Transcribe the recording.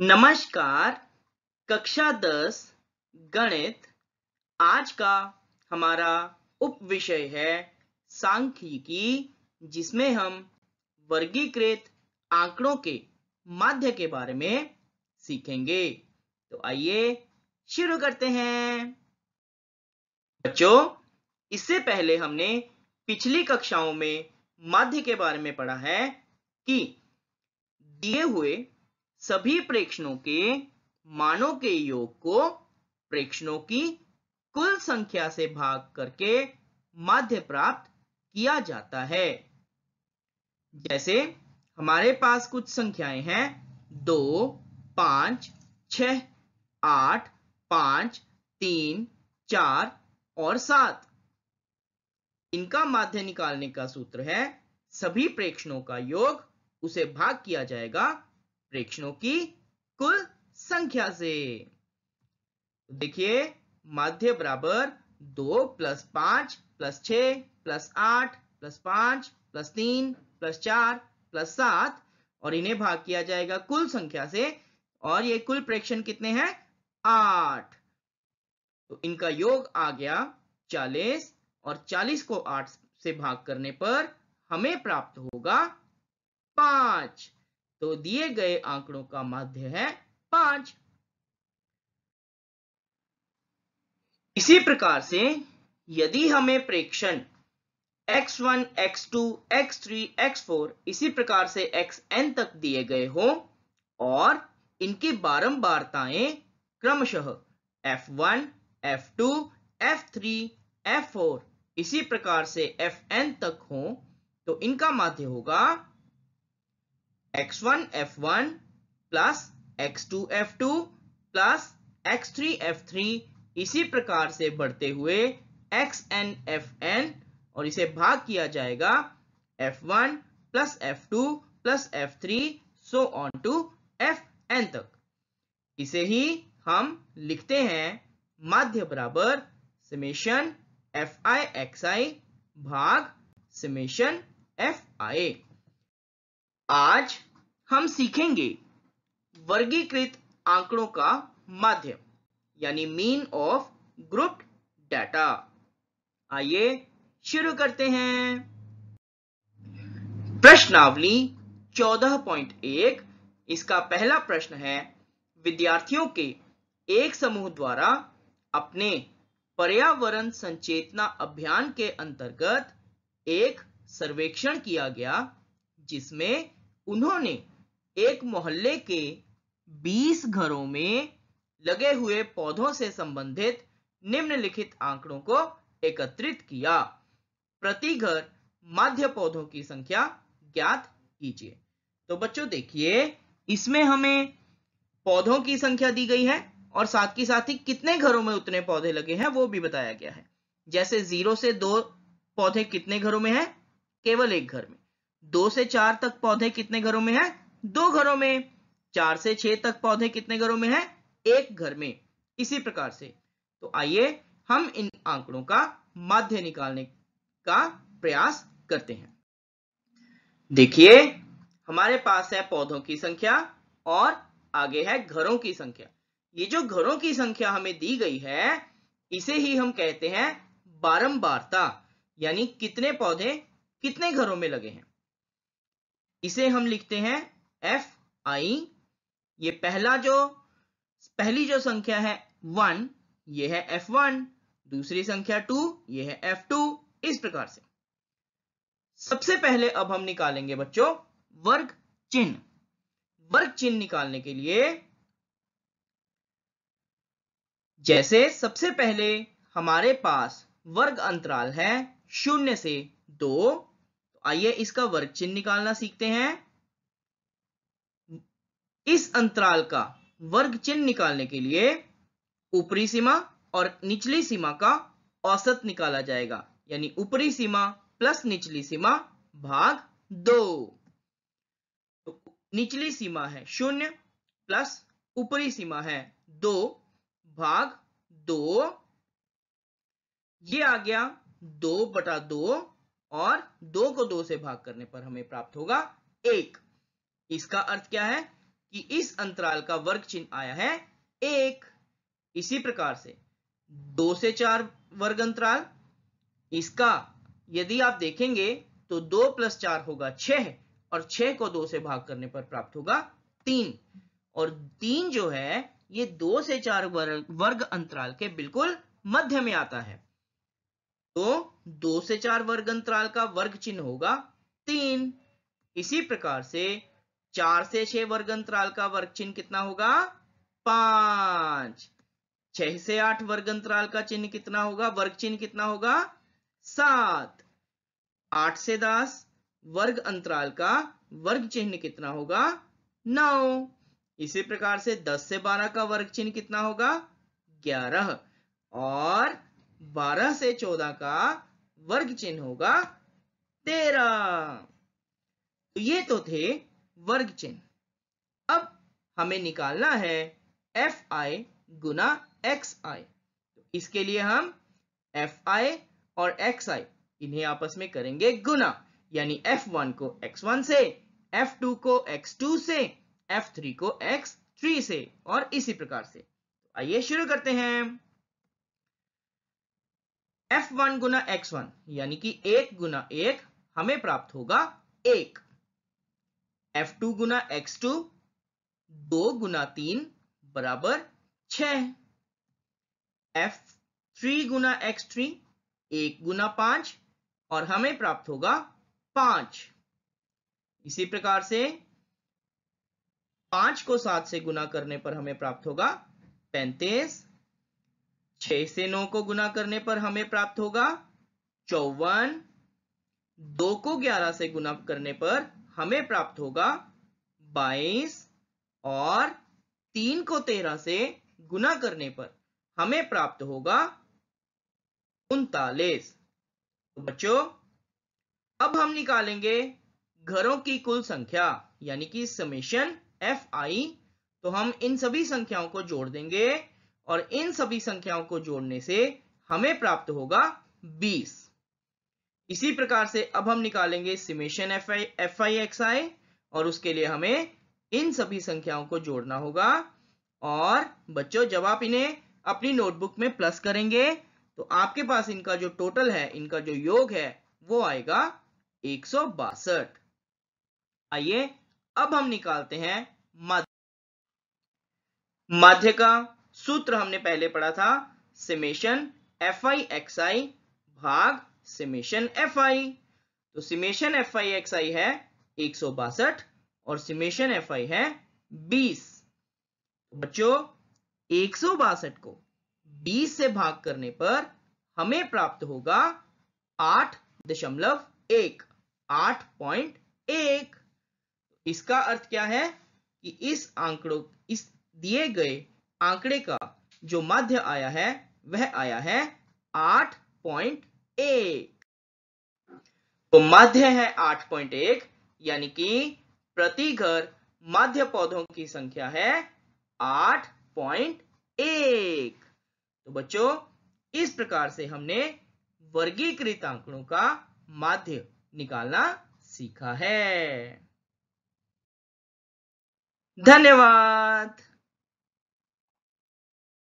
नमस्कार कक्षा दस गणित आज का हमारा उप विषय है सांख्यिकी जिसमें हम वर्गीकृत आंकड़ों के माध्य के बारे में सीखेंगे तो आइए शुरू करते हैं बच्चों इससे पहले हमने पिछली कक्षाओं में माध्य के बारे में पढ़ा है कि दिए हुए सभी प्रेक्षणों के मानों के योग को प्रेक्षणों की कुल संख्या से भाग करके माध्य प्राप्त किया जाता है जैसे हमारे पास कुछ संख्याएं हैं दो पांच छ आठ पांच तीन चार और सात इनका माध्य निकालने का सूत्र है सभी प्रेक्षणों का योग उसे भाग किया जाएगा प्रेक्षणों की कुल संख्या से तो देखिए माध्य बराबर दो प्लस पांच प्लस छ प्लस आठ प्लस पांच प्लस तीन प्लस चार प्लस सात और इन्हें भाग किया जाएगा कुल संख्या से और ये कुल प्रेक्षण कितने हैं आठ तो इनका योग आ गया चालीस और चालीस को आठ से भाग करने पर हमें प्राप्त होगा पांच तो दिए गए आंकड़ों का माध्य है पांच इसी प्रकार से यदि हमें प्रेक्षण x1, x2, x3, x4 इसी प्रकार से xn तक दिए गए हो और इनकी बारंबारताएं क्रमशः f1, f2, f3, f4 इसी प्रकार से fn तक हो तो इनका माध्य होगा x1 f1 plus x2 f2 plus x3 f3 इसी प्रकार से बढ़ते हुए xn fn और इसे भाग किया जाएगा f1 plus f2 plus f3 so on to fn तक इसे ही हम लिखते हैं माध्य बराबर समेशन fi xi भाग समेशन fi आज हम सीखेंगे वर्गीकृत आंकड़ों का माध्यम यानी मीन ऑफ ग्रुप डाटा आइए शुरू करते हैं प्रश्नावली 14.1 इसका पहला प्रश्न है विद्यार्थियों के एक समूह द्वारा अपने पर्यावरण संचेतना अभियान के अंतर्गत एक सर्वेक्षण किया गया जिसमें उन्होंने एक मोहल्ले के 20 घरों में लगे हुए पौधों से संबंधित निम्नलिखित आंकड़ों को एकत्रित किया प्रति घर मध्य पौधों की संख्या ज्ञात कीजिए तो बच्चों देखिए इसमें हमें पौधों की संख्या दी गई है और साथ ही साथ ही कितने घरों में उतने पौधे लगे हैं वो भी बताया गया है जैसे जीरो से दो पौधे कितने घरों में है केवल एक घर में दो से चार तक पौधे कितने घरों में है दो घरों में चार से छह तक पौधे कितने घरों में है एक घर में इसी प्रकार से तो आइए हम इन आंकड़ों का माध्य निकालने का प्रयास करते हैं देखिए हमारे पास है पौधों की संख्या और आगे है घरों की संख्या ये जो घरों की संख्या हमें दी गई है इसे ही हम कहते हैं बारंबारता यानी कितने पौधे कितने घरों में लगे हैं इसे हम लिखते हैं एफ आई ये पहला जो पहली जो संख्या है वन ये है एफ वन दूसरी संख्या टू ये है एफ टू इस प्रकार से सबसे पहले अब हम निकालेंगे बच्चों वर्ग चिन्ह वर्ग चिन्ह निकालने के लिए जैसे सबसे पहले हमारे पास वर्ग अंतराल है शून्य से दो आइए इसका वर्ग चिन्ह निकालना सीखते हैं इस अंतराल का वर्ग चिन्ह निकालने के लिए ऊपरी सीमा और निचली सीमा का औसत निकाला जाएगा यानी ऊपरी सीमा प्लस निचली सीमा भाग दो तो निचली सीमा है शून्य प्लस ऊपरी सीमा है दो भाग दो ये आ गया दो बटा दो और दो को दो से भाग करने पर हमें प्राप्त होगा एक इसका अर्थ क्या है कि इस अंतराल का वर्ग चिन्ह आया है एक इसी प्रकार से दो से चार वर्ग अंतराल इसका यदि आप देखेंगे तो दो प्लस चार होगा छह और छह को दो से भाग करने पर प्राप्त होगा तीन और तीन जो है ये दो से चार वर्ग वर्ग अंतराल के बिल्कुल मध्य में आता है तो दो से चार वर्ग अंतराल का वर्ग चिन्ह होगा तीन इसी प्रकार से चार से छह वर्ग अंतराल का वर्ग चिन्ह कितना होगा पांच छह से आठ वर्ग अंतराल का चिन्ह कितना होगा वर्ग चिन्ह कितना होगा सात आठ से दस वर्ग अंतराल का वर्ग चिन्ह कितना होगा नौ इसी प्रकार से दस से बारह का वर्ग चिन्ह कितना होगा ग्यारह और बारह से चौदह का वर्ग चिन्ह होगा तेरह तो ये तो थे वर्ग चिन्ह अब हमें निकालना है एफ आई गुना एक्स आई तो इसके लिए हम एफ आई और एक्स आई इन्हें आपस में करेंगे गुना यानी एफ वन को एक्स वन से एफ टू को एक्स टू से एफ थ्री को एक्स थ्री से और इसी प्रकार से तो आइए शुरू करते हैं एफ वन गुना एक्स वन यानी कि एक गुना एक हमें प्राप्त होगा एक एफ टू गुना एक्स टू दो गुना तीन बराबर छ एफ थ्री गुना एक्स थ्री एक गुना पांच और हमें प्राप्त होगा पांच इसी प्रकार से पांच को सात से गुना करने पर हमें प्राप्त होगा पैंतीस छह से नौ को गुना करने पर हमें प्राप्त होगा चौवन दो को ग्यारह से गुना करने पर हमें प्राप्त होगा बाईस और तीन को तेरह से गुना करने पर हमें प्राप्त होगा उनतालीस तो बच्चों अब हम निकालेंगे घरों की कुल संख्या यानी कि समेशन एफ आई तो हम इन सभी संख्याओं को जोड़ देंगे और इन सभी संख्याओं को जोड़ने से हमें प्राप्त होगा 20 इसी प्रकार से अब हम निकालेंगे summation F I F I X I और उसके लिए हमें इन सभी संख्याओं को जोड़ना होगा और बच्चों जब आप इन्हें अपनी नोटबुक में प्लस करेंगे तो आपके पास इनका जो टोटल है इनका जो योग है वो आएगा एक आइए अब हम निकालते हैं माध्य माध्य का सूत्र हमने पहले पढ़ा था सिमेशन एफ आई एक्स आई भाग सिमेशन एफ आई तो सिमेशन एफ आई एक्स आई है एक और सिमेशन एफ आई है 20 तो बच्चों एक को 20 से भाग करने पर हमें प्राप्त होगा आठ दशमलव एक आठ पॉइंट एक इसका अर्थ क्या है कि इस आंकड़ों इस दिए गए आंकड़े का जो मध्य आया है वह आया है आठ पॉइंट एक तो मध्य है आठ पॉइंट एक यानी कि प्रति घर मध्य पौधों की संख्या है आठ पॉइंट एक तो बच्चों इस प्रकार से हमने वर्गीकृत आंकड़ों का माध्य निकालना सीखा है धन्यवाद